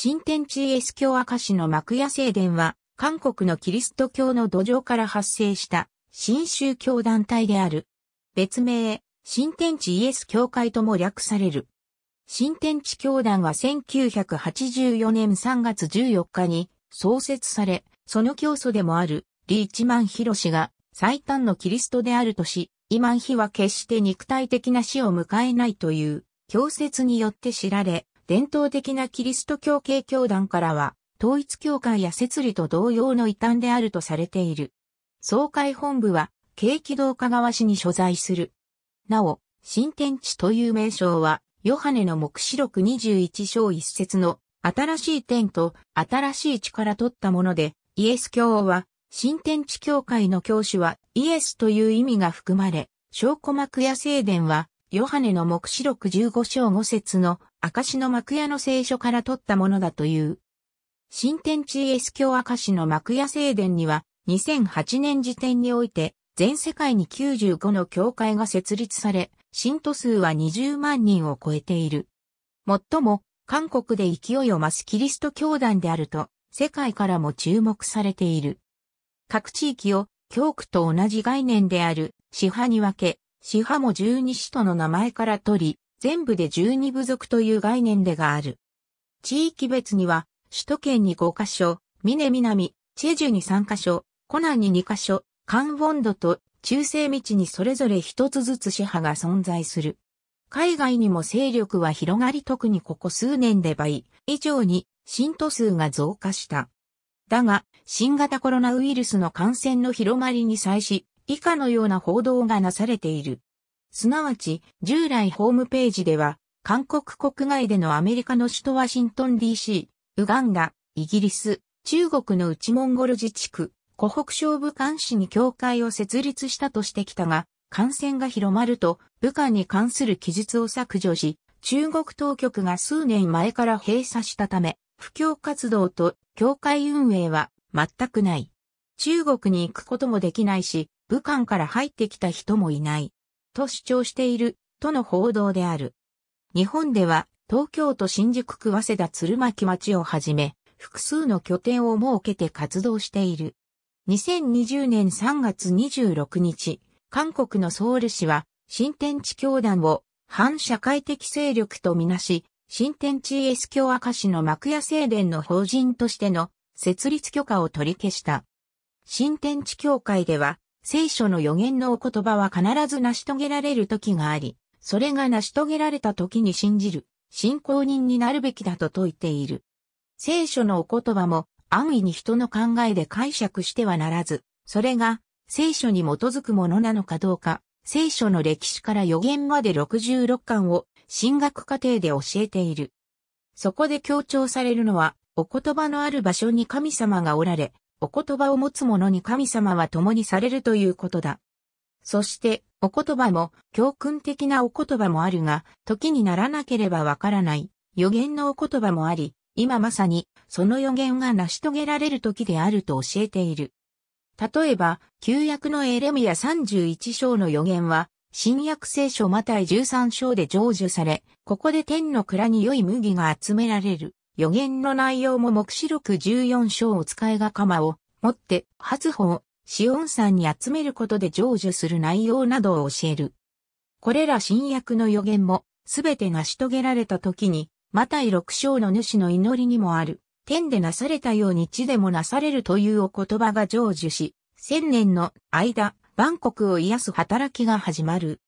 新天地イエス教明石の幕屋聖殿は、韓国のキリスト教の土壌から発生した新宗教団体である。別名、新天地イエス教会とも略される。新天地教団は1984年3月14日に創設され、その教祖でもあるリーチマン・ヒロシが最短のキリストであるとし、イマンヒは決して肉体的な死を迎えないという教説によって知られ、伝統的なキリスト教系教団からは、統一教会や摂理と同様の異端であるとされている。総会本部は、軽気動香川市に所在する。なお、新天地という名称は、ヨハネの目視録21章一節の、新しい天と新しい地から取ったもので、イエス教は、新天地教会の教師はイエスという意味が含まれ、小古幕や聖殿はヨハネの目視録15章5節の証の幕屋の聖書から取ったものだという。新天地イエス教証の幕屋聖殿には2008年時点において全世界に95の教会が設立され、信徒数は20万人を超えている。もっとも、韓国で勢いを増すキリスト教団であると、世界からも注目されている。各地域を教区と同じ概念である支派に分け、支派も十二使徒の名前から取り、全部で十二部族という概念でがある。地域別には、首都圏に5カ所、峰南、チェジュに3カ所、コナンに2カ所、カンウォンドと中世道にそれぞれ一つずつ支派が存在する。海外にも勢力は広がり特にここ数年で倍以上に信徒数が増加した。だが、新型コロナウイルスの感染の広まりに際し、以下のような報道がなされている。すなわち、従来ホームページでは、韓国国外でのアメリカの首都ワシントン DC、ウガンダ、イギリス、中国の内モンゴル自治区、湖北省武漢市に教会を設立したとしてきたが、感染が広まると、武漢に関する記述を削除し、中国当局が数年前から閉鎖したため、布教活動と教会運営は全くない。中国に行くこともできないし、武漢から入ってきた人もいない、と主張している、との報道である。日本では、東京都新宿区早稲田鶴巻町をはじめ、複数の拠点を設けて活動している。2020年3月26日、韓国のソウル市は、新天地教団を反社会的勢力とみなし、新天地イエス教赤市の幕屋聖殿の法人としての設立許可を取り消した。新天地教会では、聖書の予言のお言葉は必ず成し遂げられる時があり、それが成し遂げられた時に信じる、信仰人になるべきだと説いている。聖書のお言葉も安易に人の考えで解釈してはならず、それが聖書に基づくものなのかどうか、聖書の歴史から予言まで66巻を進学過程で教えている。そこで強調されるのは、お言葉のある場所に神様がおられ、お言葉を持つ者に神様は共にされるということだ。そして、お言葉も、教訓的なお言葉もあるが、時にならなければわからない、予言のお言葉もあり、今まさに、その予言が成し遂げられる時であると教えている。例えば、旧約のエレミア31章の予言は、新約聖書マタイ13章で成就され、ここで天の蔵に良い麦が集められる。予言の内容も目視録14章を使いが鎌を持って発砲、シオン山に集めることで成就する内容などを教える。これら新約の予言もすべて成し遂げられた時に、マタイ六章の主の祈りにもある、天でなされたように地でもなされるというお言葉が成就し、千年の間、万国を癒す働きが始まる。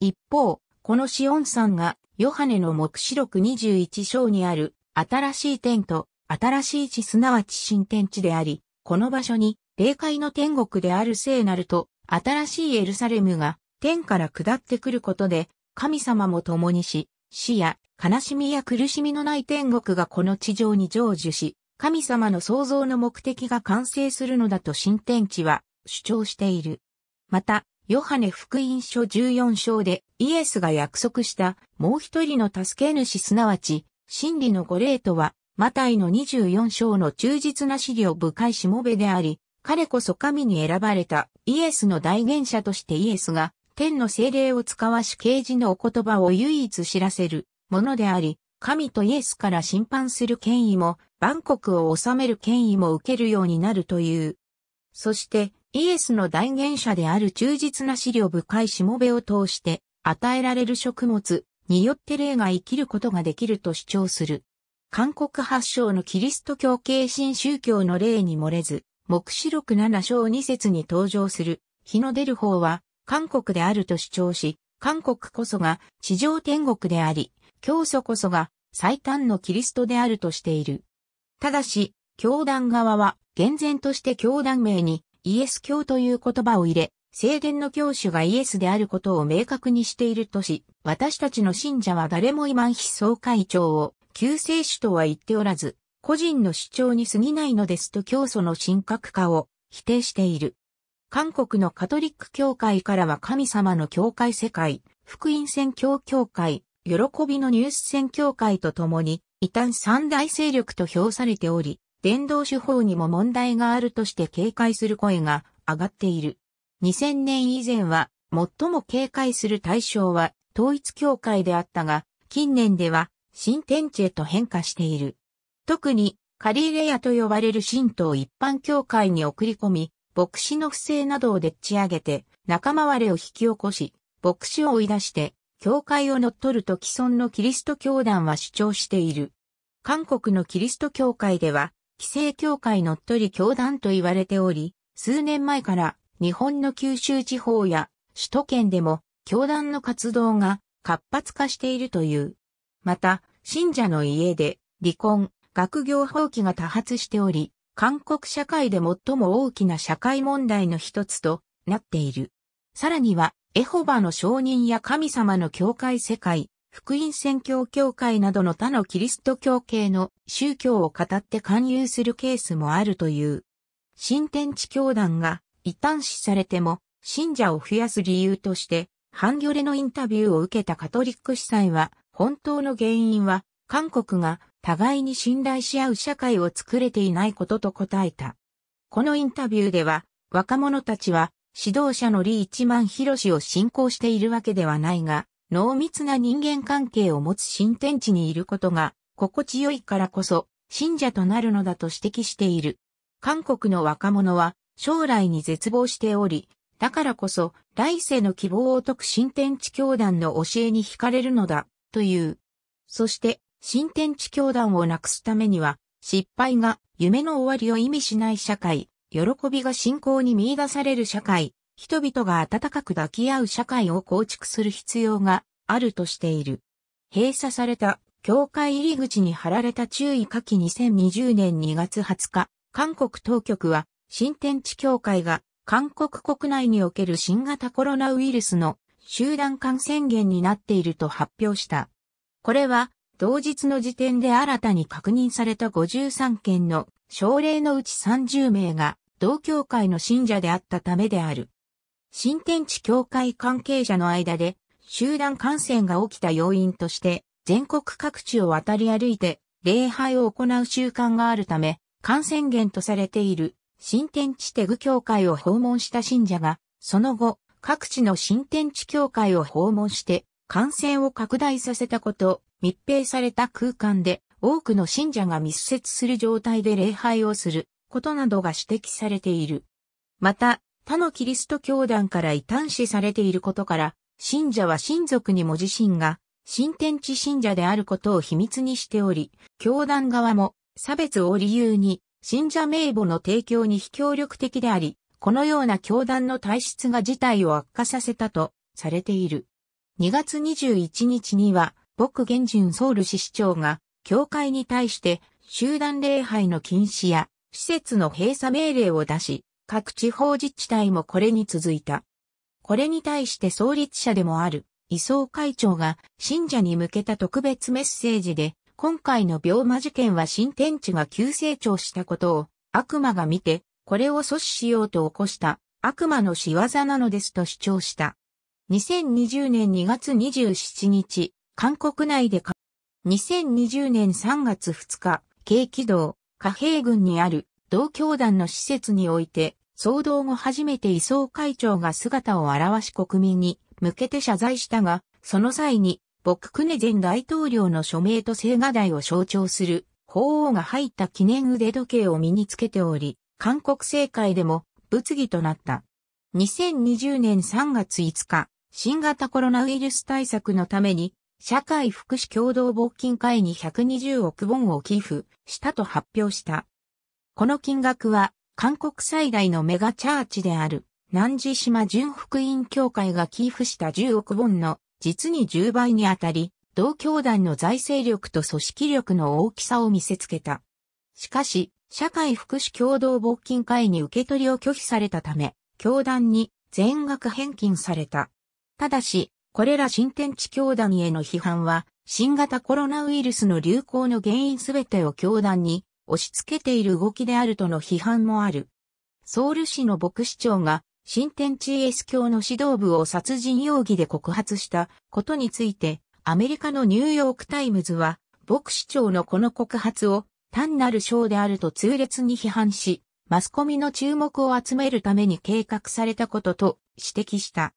一方、このシオン山がヨハネの目視録21章にある新しい天と新しい地すなわち新天地であり、この場所に霊界の天国である聖なると新しいエルサレムが天から下ってくることで神様も共にし、死や悲しみや苦しみのない天国がこの地上に成就し、神様の創造の目的が完成するのだと新天地は主張している。また、ヨハネ福音書14章でイエスが約束したもう一人の助け主すなわち真理の御霊とは、マタイの24章の忠実な資料深いしもべであり、彼こそ神に選ばれたイエスの代言者としてイエスが天の精霊を使わし啓示のお言葉を唯一知らせるものであり、神とイエスから審判する権威も、万国を治める権威も受けるようになるという。そして、イエスの代言者である忠実な資料深いしもべを通して、与えられる食物、によって霊が生きることができると主張する。韓国発祥のキリスト教系新宗教の霊に漏れず、目視録7章2節に登場する、日の出る方は、韓国であると主張し、韓国こそが地上天国であり、教祖こそが最短のキリストであるとしている。ただし、教団側は、厳然として教団名にイエス教という言葉を入れ、聖殿の教主がイエスであることを明確にしているとし、私たちの信者は誰もイマン非総会長を救世主とは言っておらず、個人の主張に過ぎないのですと教祖の神格化を否定している。韓国のカトリック教会からは神様の教会世界、福音宣教協会、喜びのニュース宣教会とともに、異端三大勢力と評されており、伝道手法にも問題があるとして警戒する声が上がっている。2000年以前は最も警戒する対象は統一教会であったが、近年では新天地へと変化している。特にカリレアと呼ばれる神道一般教会に送り込み、牧師の不正などをでっち上げて仲間割れを引き起こし、牧師を追い出して教会を乗っ取ると既存のキリスト教団は主張している。韓国のキリスト教会では、規制教会乗っ取り教団と言われており、数年前から日本の九州地方や首都圏でも教団の活動が活発化しているという。また、信者の家で離婚、学業放棄が多発しており、韓国社会で最も大きな社会問題の一つとなっている。さらには、エホバの証人や神様の教会世界、福音宣教協会などの他のキリスト教系の宗教を語って勧誘するケースもあるという。新天地教団が一端視されても、信者を増やす理由として、ハンギョレのインタビューを受けたカトリック司祭は、本当の原因は、韓国が互いに信頼し合う社会を作れていないことと答えた。このインタビューでは、若者たちは、指導者のリ一万博士を信仰しているわけではないが、濃密な人間関係を持つ新天地にいることが、心地よいからこそ、信者となるのだと指摘している。韓国の若者は、将来に絶望しており、だからこそ、来世の希望を説く新天地教団の教えに惹かれるのだ、という。そして、新天地教団をなくすためには、失敗が夢の終わりを意味しない社会、喜びが信仰に見出される社会、人々が温かく抱き合う社会を構築する必要があるとしている。閉鎖された教会入り口に貼られた注意書き2020年2月20日、韓国当局は新天地協会が韓国国内における新型コロナウイルスの集団感染源になっていると発表した。これは同日の時点で新たに確認された53件の症例のうち30名が同教会の信者であったためである。新天地協会関係者の間で集団感染が起きた要因として全国各地を渡り歩いて礼拝を行う習慣があるため感染源とされている新天地テグ教会を訪問した信者が、その後、各地の新天地教会を訪問して、感染を拡大させたこと、密閉された空間で、多くの信者が密接する状態で礼拝をすることなどが指摘されている。また、他のキリスト教団から異端視されていることから、信者は親族にも自身が、新天地信者であることを秘密にしており、教団側も差別を理由に信者名簿の提供に非協力的であり、このような教団の体質が事態を悪化させたとされている。2月21日には、僕元順ソウル市市長が、教会に対して集団礼拝の禁止や施設の閉鎖命令を出し、各地方自治体もこれに続いた。これに対して創立者でもある、伊総会長が信者に向けた特別メッセージで、今回の病魔事件は新天地が急成長したことを悪魔が見て、これを阻止しようと起こした悪魔の仕業なのですと主張した。2020年2月27日、韓国内で2020年3月2日、軽軌道、貨幣軍にある同教団の施設において、騒動後初めて移送会長が姿を現し国民に向けて謝罪したが、その際にボククネ前大統領の署名と青瓦台を象徴する、法王が入った記念腕時計を身につけており、韓国政界でも物議となった。2020年3月5日、新型コロナウイルス対策のために、社会福祉共同募金会に120億ウォンを寄付したと発表した。この金額は、韓国最大のメガチャーチである、南寺島純福音教会が寄付した10億ウォンの実に10倍にあたり、同教団の財政力と組織力の大きさを見せつけた。しかし、社会福祉共同募金会に受け取りを拒否されたため、教団に全額返金された。ただし、これら新天地教団への批判は、新型コロナウイルスの流行の原因すべてを教団に押し付けている動きであるとの批判もある。ソウル市の牧師長が新天地イエス教の指導部を殺人容疑で告発したことについて、アメリカのニューヨークタイムズは、牧師長のこの告発を単なる章であると痛烈に批判し、マスコミの注目を集めるために計画されたことと指摘した。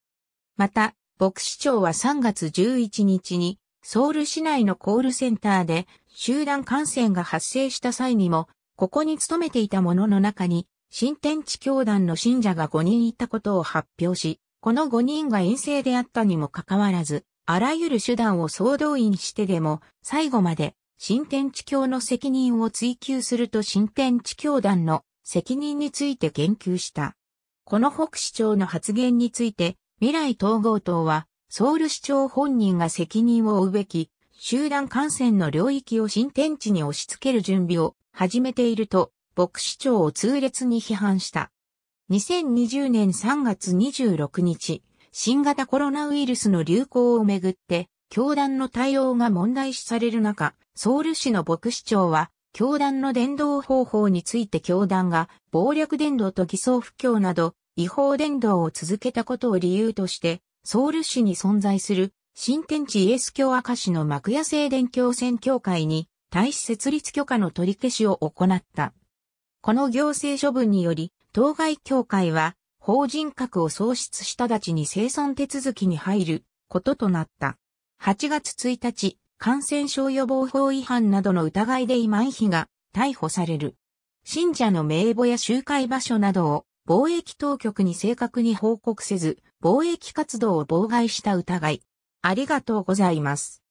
また、牧師長は3月11日に、ソウル市内のコールセンターで集団感染が発生した際にも、ここに勤めていた者の中に新天地教団の信者が5人いたことを発表し、この5人が陰性であったにもかかわらず、あらゆる手段を総動員してでも、最後まで新天地教の責任を追求すると新天地教団の責任について言及した。この北市長の発言について、未来統合党は、ソウル市長本人が責任を負うべき、集団感染の領域を新天地に押し付ける準備を始めていると牧師長を痛烈に批判した。2020年3月26日、新型コロナウイルスの流行をめぐって、教団の対応が問題視される中、ソウル市の牧師長は、教団の伝道方法について教団が暴力伝道と偽装不況など違法伝道を続けたことを理由として、ソウル市に存在する新天地イエス教赤市の幕屋聖伝教宣教会に大使設立許可の取り消しを行った。この行政処分により、当該協会は、法人格を喪失しただちに生存手続きに入ることとなった。8月1日、感染症予防法違反などの疑いで今井妃が逮捕される。信者の名簿や集会場所などを貿易当局に正確に報告せず、貿易活動を妨害した疑い。ありがとうございます。